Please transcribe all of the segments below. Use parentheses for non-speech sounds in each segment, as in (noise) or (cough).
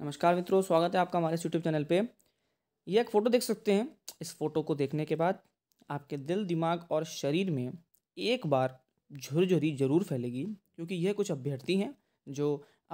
नमस्कार मित्रों स्वागत है आपका हमारे यूट्यूब चैनल पे ये एक फ़ोटो देख सकते हैं इस फ़ोटो को देखने के बाद आपके दिल दिमाग और शरीर में एक बार झुरझुरी जरूर फैलेगी क्योंकि यह कुछ अभ्यर्थी हैं जो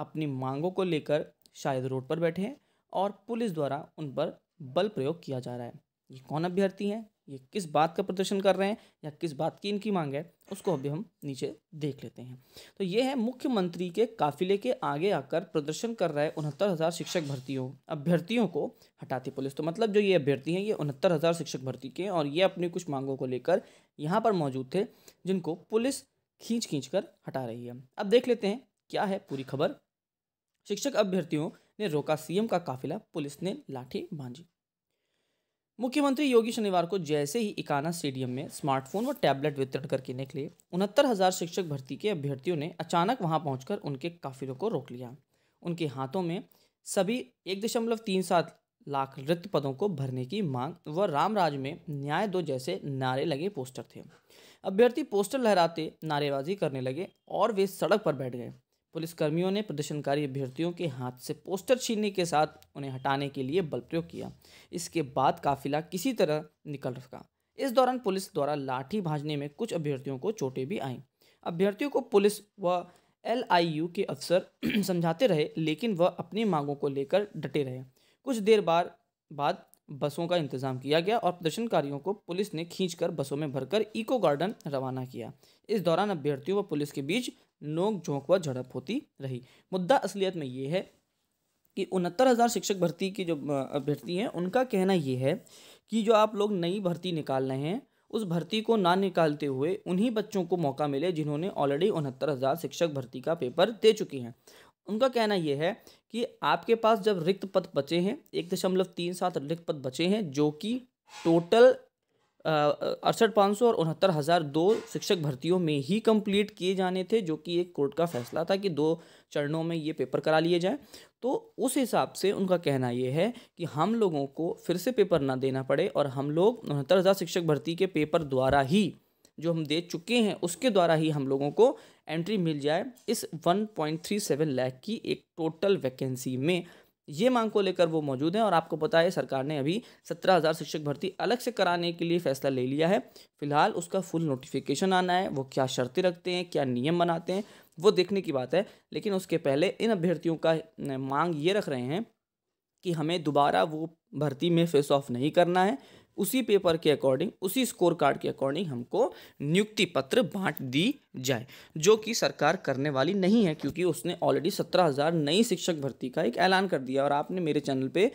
अपनी मांगों को लेकर शायद रोड पर बैठे हैं और पुलिस द्वारा उन पर बल प्रयोग किया जा रहा है ये कौन अभ्यर्थी हैं ये किस बात का प्रदर्शन कर रहे हैं या किस बात की इनकी मांग है उसको अभी हम नीचे देख लेते हैं तो ये है मुख्यमंत्री के काफिले के आगे आकर प्रदर्शन कर रहे उनहत्तर हज़ार शिक्षक भर्तियों अभ्यर्थियों को हटाती पुलिस तो मतलब जो ये अभ्यर्थी हैं ये उनहत्तर हज़ार शिक्षक भर्ती के और ये अपनी कुछ मांगों को लेकर यहाँ पर मौजूद थे जिनको पुलिस खींच खींच कर हटा रही है अब देख लेते हैं क्या है पूरी खबर शिक्षक अभ्यर्थियों ने रोका सीएम का काफिला पुलिस ने लाठी भांजी मुख्यमंत्री योगी शनिवार को जैसे ही इकाना स्टेडियम में स्मार्टफोन व टैबलेट वितरण करके निकले उनहत्तर हजार शिक्षक भर्ती के अभ्यर्थियों ने अचानक वहां पहुंचकर उनके काफिलों को रोक लिया उनके हाथों में सभी एक दशमलव तीन सात लाख रिक्त पदों को भरने की मांग व रामराज में न्याय दो जैसे नारे लगे पोस्टर थे अभ्यर्थी पोस्टर लहराते नारेबाजी करने लगे और वे सड़क पर बैठ गए पुलिसकर्मियों ने प्रदर्शनकारी अभ्यर्थियों के हाथ से पोस्टर छीनने के साथ उन्हें हटाने के लिए बल प्रयोग किया इसके बाद काफिला किसी तरह निकल रखा इस दौरान पुलिस द्वारा लाठी भाजने में कुछ अभ्यर्थियों को चोटें भी आईं अभ्यर्थियों को पुलिस व एल के अफसर (clears throat) समझाते रहे लेकिन वह अपनी मांगों को लेकर डटे रहे कुछ देर बार बाद बसों का इंतजाम किया गया और प्रदर्शनकारियों को पुलिस ने खींचकर बसों में भरकर इको गार्डन रवाना किया इस दौरान अभ्यर्थियों व पुलिस के बीच नोक झोंक व झड़प होती रही मुद्दा असलियत में ये है कि उनहत्तर हज़ार शिक्षक भर्ती की जो अभ्यर्थी हैं उनका कहना ये है कि जो आप लोग नई भर्ती निकाल रहे हैं उस भर्ती को ना निकालते हुए उन्हीं बच्चों को मौका मिले जिन्होंने ऑलरेडी उनहत्तर हज़ार शिक्षक भर्ती का पेपर दे चुके हैं उनका कहना यह है कि आपके पास जब रिक्त पद बचे हैं एक दशमलव तीन सात रिक्त पद बचे हैं जो कि टोटल अड़सठ पाँच सौ और उनहत्तर हज़ार दो शिक्षक भर्तियों में ही कंप्लीट किए जाने थे जो कि एक कोर्ट का फैसला था कि दो चरणों में ये पेपर करा लिए जाए तो उस हिसाब से उनका कहना ये है कि हम लोगों को फिर से पेपर ना देना पड़े और हम लोग उनहत्तर हज़ार शिक्षक भर्ती के पेपर द्वारा ही जो हम दे चुके हैं उसके द्वारा ही हम लोगों को एंट्री मिल जाए इस सेवन लैख की एक टोटल वैकेंसी में ये मांग को लेकर वो मौजूद हैं और आपको पता है सरकार ने अभी सत्रह हज़ार शिक्षक भर्ती अलग से कराने के लिए फैसला ले लिया है फिलहाल उसका फुल नोटिफिकेशन आना है वो क्या शर्तें रखते हैं क्या नियम बनाते हैं वो देखने की बात है लेकिन उसके पहले इन अभ्यर्थियों का मांग ये रख रहे हैं कि हमें दोबारा वो भर्ती में फेस ऑफ नहीं करना है उसी पेपर के अकॉर्डिंग उसी स्कोर कार्ड के अकॉर्डिंग हमको नियुक्ति पत्र बांट दी जाए जो कि सरकार करने वाली नहीं है क्योंकि उसने ऑलरेडी सत्रह हज़ार नई शिक्षक भर्ती का एक ऐलान कर दिया और आपने मेरे चैनल पे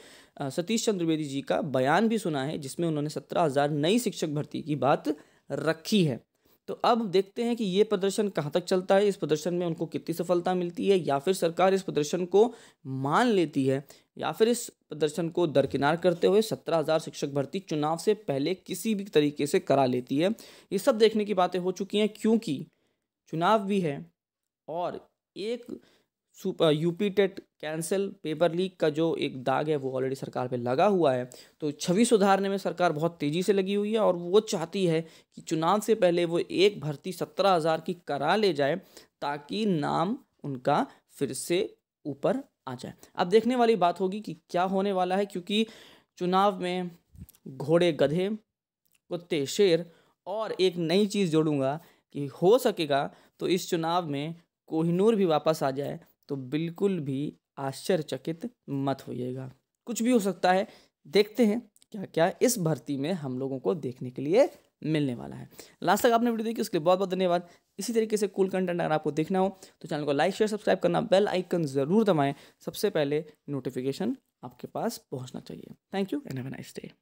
सतीश बेदी जी का बयान भी सुना है जिसमें उन्होंने सत्रह हज़ार नई शिक्षक भर्ती की बात रखी है तो अब देखते हैं कि ये प्रदर्शन कहाँ तक चलता है इस प्रदर्शन में उनको कितनी सफलता मिलती है या फिर सरकार इस प्रदर्शन को मान लेती है या फिर इस प्रदर्शन को दरकिनार करते हुए सत्रह हज़ार शिक्षक भर्ती चुनाव से पहले किसी भी तरीके से करा लेती है ये सब देखने की बातें हो चुकी हैं क्योंकि चुनाव भी है और एक UP TET cancel paper leak का जो एक दाग है वो ऑलरेडी सरकार पे लगा हुआ है तो छवि सुधारने में सरकार बहुत तेज़ी से लगी हुई है और वो चाहती है कि चुनाव से पहले वो एक भर्ती सत्रह हज़ार की करा ले जाए ताकि नाम उनका फिर से ऊपर आ जाए अब देखने वाली बात होगी कि क्या होने वाला है क्योंकि चुनाव में घोड़े गधे कुत्ते शेर और एक नई चीज़ जोड़ूंगा कि हो सकेगा तो इस चुनाव में कोहिनूर भी वापस आ जाए तो बिल्कुल भी आश्चर्यचकित मत होइएगा कुछ भी हो सकता है देखते हैं क्या क्या इस भर्ती में हम लोगों को देखने के लिए मिलने वाला है लास्ट तक आपने वीडियो देखी उसके लिए बहुत बहुत धन्यवाद इसी तरीके से कूल कंटेंट अगर आपको देखना हो तो चैनल को लाइक शेयर सब्सक्राइब करना बेल आइकन ज़रूर दबाएं सबसे पहले नोटिफिकेशन आपके पास पहुंचना चाहिए thank you and have a nice day